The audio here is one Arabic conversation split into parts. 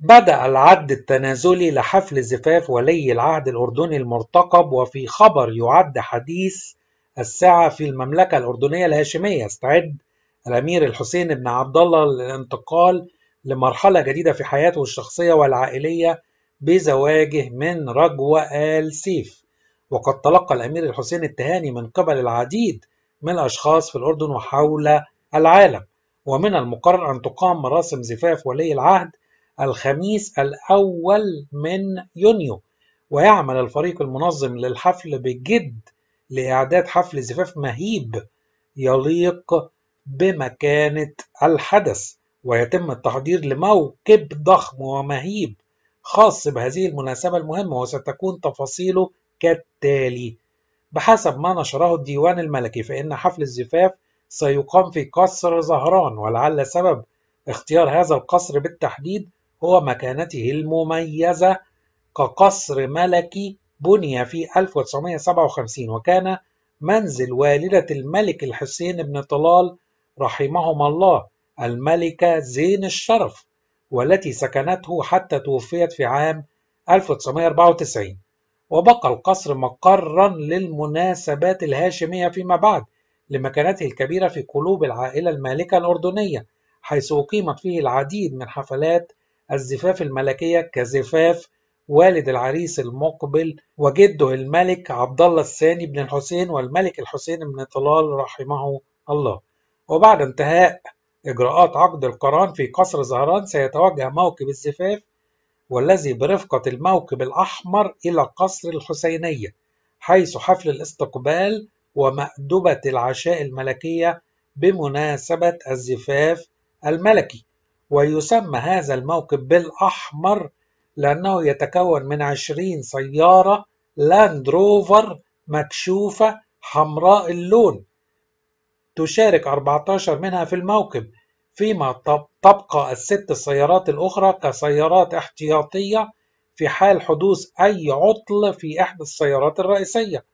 بدأ العد التنازلي لحفل زفاف ولي العهد الأردني المرتقب وفي خبر يعد حديث الساعة في المملكة الأردنية الهاشمية استعد الأمير الحسين بن عبد الله للانتقال لمرحلة جديدة في حياته الشخصية والعائلية بزواجه من رجوة آل سيف وقد تلقى الأمير الحسين التهاني من قبل العديد من الأشخاص في الأردن وحول العالم ومن المقرر أن تقام مراسم زفاف ولي العهد الخميس الأول من يونيو ويعمل الفريق المنظم للحفل بجد لإعداد حفل زفاف مهيب يليق بمكانة الحدث ويتم التحضير لموكب ضخم ومهيب خاص بهذه المناسبة المهمة وستكون تفاصيله كالتالي بحسب ما نشره الديوان الملكي فإن حفل الزفاف سيقام في قصر زهران ولعل سبب اختيار هذا القصر بالتحديد هو مكانته المميزة كقصر ملكي بني في 1957 وكان منزل والدة الملك الحسين بن طلال رحمهما الله الملكة زين الشرف والتي سكنته حتى توفيت في عام 1994 وبقى القصر مقرا للمناسبات الهاشمية فيما بعد لمكانته الكبيرة في قلوب العائلة المالكة الأردنية حيث أقيمت فيه العديد من حفلات الزفاف الملكية كزفاف والد العريس المقبل وجده الملك عبد الله الثاني بن الحسين والملك الحسين بن طلال رحمه الله وبعد انتهاء إجراءات عقد القران في قصر زهران سيتوجه موكب الزفاف والذي برفقة الموكب الأحمر إلى قصر الحسينية حيث حفل الاستقبال ومأدبة العشاء الملكية بمناسبة الزفاف الملكي ويسمى هذا الموكب بالأحمر لأنه يتكون من عشرين سيارة لاند روفر مكشوفة حمراء اللون تشارك 14 منها في الموكب فيما تبقى الست سيارات الأخرى كسيارات احتياطية في حال حدوث أي عطل في إحدى السيارات الرئيسية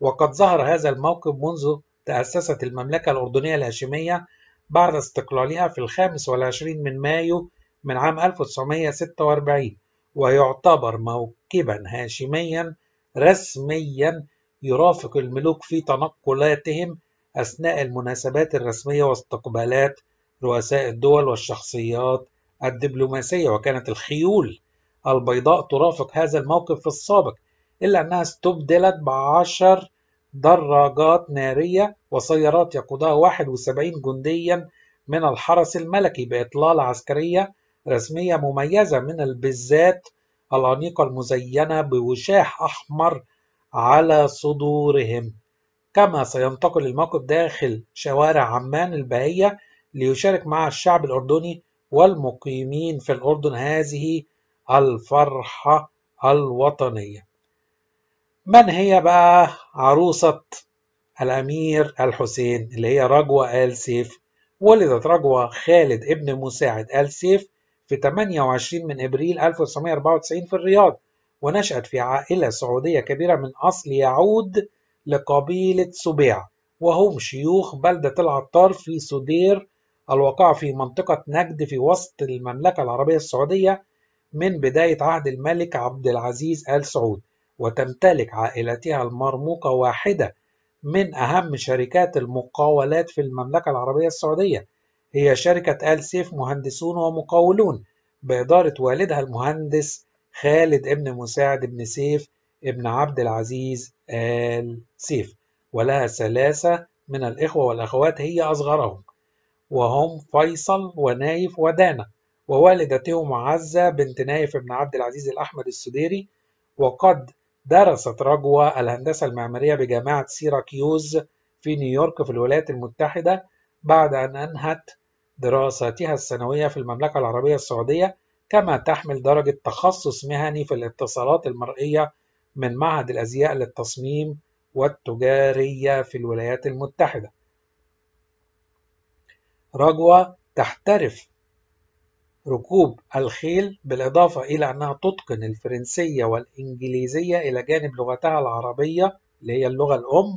وقد ظهر هذا الموكب منذ تأسست المملكة الأردنية الهاشمية بعد استقلالها في الخامس والعشرين من مايو من عام 1946 ويعتبر موكبا هاشميا رسميا يرافق الملوك في تنقلاتهم أثناء المناسبات الرسمية واستقبالات رؤساء الدول والشخصيات الدبلوماسية وكانت الخيول البيضاء ترافق هذا الموقف في السابق إلا أنها استبدلت بعشر دراجات نارية وسيارات يقودها 71 جنديا من الحرس الملكي بإطلالة عسكرية رسمية مميزة من البزات الأنيقة المزينة بوشاح أحمر على صدورهم كما سينتقل الموقف داخل شوارع عمان البهية ليشارك مع الشعب الأردني والمقيمين في الأردن هذه الفرحة الوطنية من هي بقى عروسة الأمير الحسين اللي هي رجوة آل سيف ولدت رجوة خالد ابن مساعد آل سيف في 28 من إبريل 1994 في الرياض ونشأت في عائلة سعودية كبيرة من أصل يعود لقبيلة سبيع وهم شيوخ بلدة العطار في سدير الواقعة في منطقة نجد في وسط المملكة العربية السعودية من بداية عهد الملك عبد العزيز آل سعود وتمتلك عائلتها المرموقة واحدة من أهم شركات المقاولات في المملكة العربية السعودية هي شركة آل سيف مهندسون ومقاولون بإدارة والدها المهندس خالد ابن مساعد ابن سيف ابن عبد العزيز آل سيف ولها ثلاثة من الإخوة والأخوات هي أصغرهم وهم فيصل ونايف ودانا ووالدتهم عزة بنت نايف ابن عبد العزيز الأحمد السديري وقد درست رجوة الهندسة المعمارية بجامعة سيراكيوز في نيويورك في الولايات المتحدة بعد أن أنهت دراستها الثانوية في المملكة العربية السعودية كما تحمل درجة تخصص مهني في الاتصالات المرئية من معهد الأزياء للتصميم والتجارية في الولايات المتحدة. رجوة تحترف ركوب الخيل بالإضافة إلى أنها تتقن الفرنسية والإنجليزية إلى جانب لغتها العربية اللي هي اللغة الأم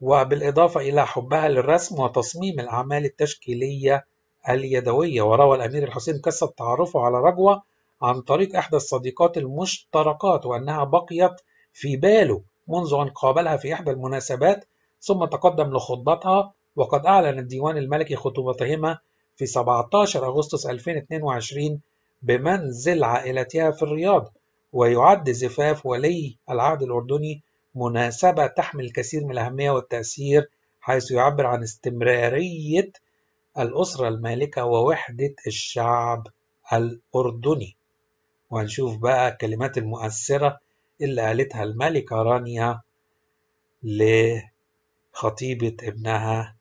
وبالإضافة إلى حبها للرسم وتصميم الأعمال التشكيلية اليدوية وروى الأمير الحسين قصة تعرفه على رجوة عن طريق إحدى الصديقات المشتركات وأنها بقيت في باله منذ أن قابلها في إحدى المناسبات ثم تقدم لخطبتها وقد أعلن الديوان الملكي خطوبتهما في 17 أغسطس 2022 بمنزل عائلتها في الرياض ويعد زفاف ولي العهد الأردني مناسبة تحمل الكثير من الأهمية والتأثير حيث يعبر عن استمرارية الأسرة المالكة ووحدة الشعب الأردني وهنشوف بقى الكلمات المؤثرة اللي قالتها الملكة رانيا لخطيبة ابنها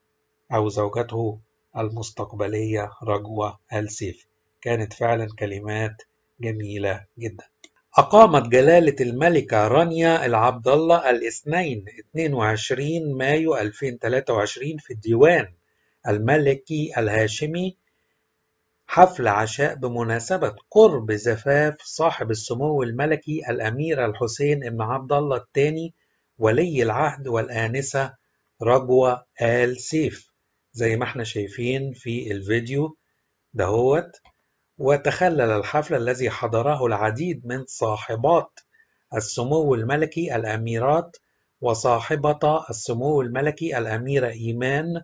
أو زوجته المستقبلية رجوة السيف كانت فعلا كلمات جميلة جدا أقامت جلالة الملكة رانيا العبد الله الاثنين 22 مايو 2023 في الديوان الملكي الهاشمي حفل عشاء بمناسبة قرب زفاف صاحب السمو الملكي الأمير الحسين بن عبد الله الثاني ولي العهد والآنسة رجوة آل سيف زي ما احنا شايفين في الفيديو دهوت وتخلل الحفل الذي حضره العديد من صاحبات السمو الملكي الأميرات وصاحبة السمو الملكي الأميرة إيمان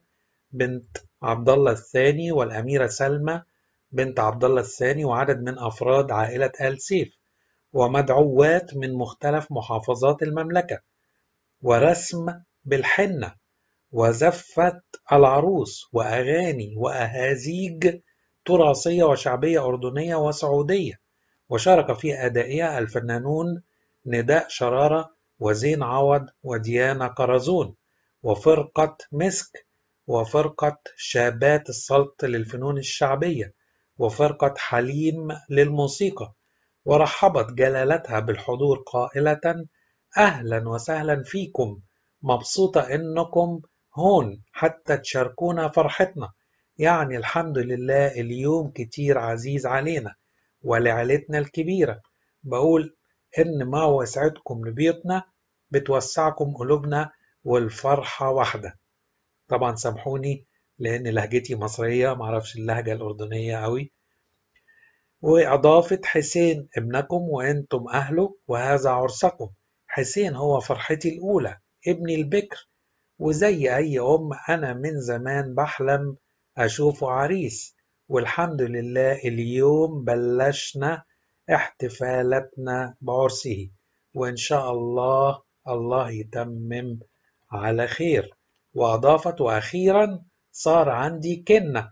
بنت عبد الله الثاني والأميرة سلمى بنت عبد الله الثاني وعدد من أفراد عائلة آل سيف ومدعوات من مختلف محافظات المملكة ورسم بالحنة وزفت العروس وأغاني وأهازيج تراثية وشعبية أردنية وسعودية وشارك في أدائها الفنانون نداء شرارة وزين عوض وديانة قرزون وفرقة مسك وفرقة شابات السلط للفنون الشعبية وفرقة حليم للموسيقى ورحبت جلالتها بالحضور قائلة أهلا وسهلا فيكم مبسوطة إنكم هون حتى تشاركونا فرحتنا يعني الحمد لله اليوم كتير عزيز علينا ولعيلتنا الكبيرة بقول إن ما وسعتكم لبيوتنا بتوسعكم قلوبنا والفرحة واحدة طبعا سامحوني لأن لهجتي مصرية معرفش اللهجة الأردنية أوي وأضافت حسين ابنكم وأنتم أهله وهذا عرسكم حسين هو فرحتي الأولى ابني البكر وزي أي أم أنا من زمان بحلم أشوفه عريس والحمد لله اليوم بلشنا احتفالاتنا بعرسه وإن شاء الله الله يتمم على خير وأضافت وأخيرا صار عندي كنة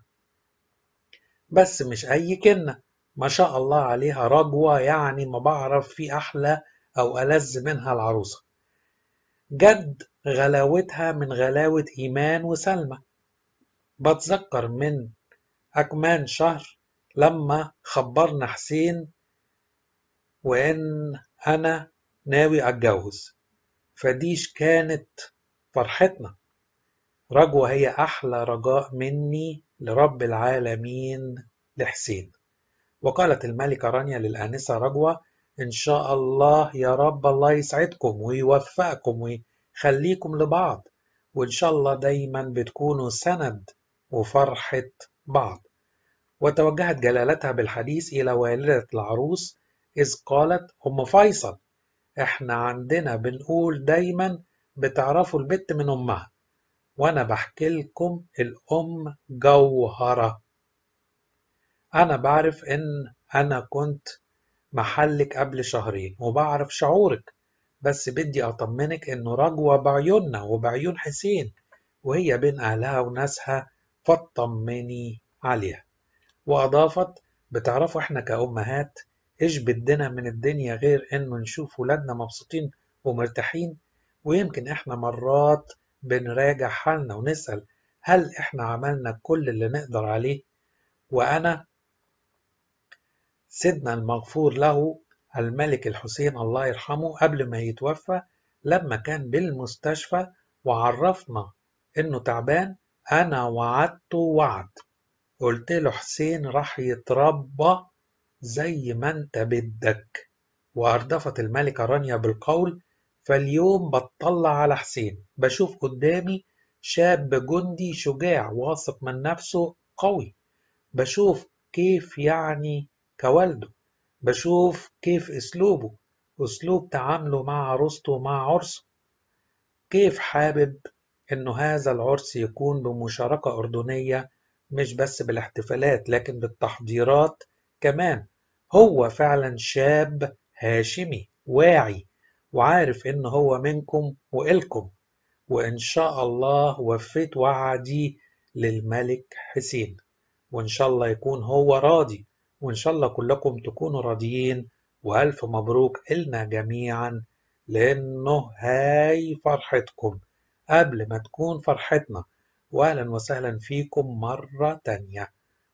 بس مش أي كنة ما شاء الله عليها رجوة يعني ما بعرف في أحلى أو ألذ منها العروسة جد غلاوتها من غلاوة إيمان وسلمى بتذكر من أكمان شهر لما خبرنا حسين وإن أنا ناوي أتجوز فديش كانت فرحتنا رجوة هي أحلى رجاء مني لرب العالمين لحسين وقالت الملكة رانيا للآنسة رجوة إن شاء الله يا رب الله يسعدكم ويوفقكم خليكم لبعض وإن شاء الله دايما بتكونوا سند وفرحة بعض وتوجهت جلالتها بالحديث إلى والدة العروس إذ قالت أم فيصل إحنا عندنا بنقول دايما بتعرفوا البت من أمها وأنا بحكي لكم الأم جوهرة أنا بعرف إن أنا كنت محلك قبل شهرين وبعرف شعورك بس بدي أطمنك إنه رجوة بعيوننا وبعيون حسين وهي بين أهلها وناسها فاطمني عليها وأضافت بتعرفوا إحنا كأمهات إيش بدنا من الدنيا غير إنه نشوف ولادنا مبسوطين ومرتاحين ويمكن إحنا مرات بنراجع حالنا ونسأل هل إحنا عملنا كل اللي نقدر عليه وأنا سيدنا المغفور له الملك الحسين الله يرحمه قبل ما يتوفى لما كان بالمستشفى وعرفنا انه تعبان انا وعدته وعد قلت له حسين راح يتربى زي ما انت بدك واردفت الملكه رانيا بالقول فاليوم بتطلع على حسين بشوف قدامي شاب جندي شجاع واثق من نفسه قوي بشوف كيف يعني كوالده بشوف كيف أسلوبه أسلوب تعامله مع عروسته ومع عرسه كيف حابب إنه هذا العرس يكون بمشاركة أردنية مش بس بالاحتفالات لكن بالتحضيرات كمان هو فعلا شاب هاشمي واعي وعارف إن هو منكم وإلكم وإن شاء الله وفيت وعدي للملك حسين وإن شاء الله يكون هو راضي وإن شاء الله كلكم تكونوا راضيين وألف مبروك إلنا جميعا لأنه هاي فرحتكم قبل ما تكون فرحتنا وأهلا وسهلا فيكم مرة تانية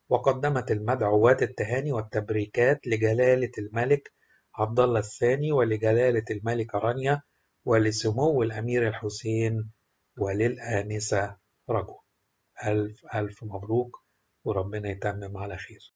وقدمت المدعوات التهاني والتبريكات لجلالة الملك عبد الله الثاني ولجلالة الملكة رانيا ولسمو الأمير الحسين وللآنسة رجو ألف ألف مبروك وربنا يتمم على خير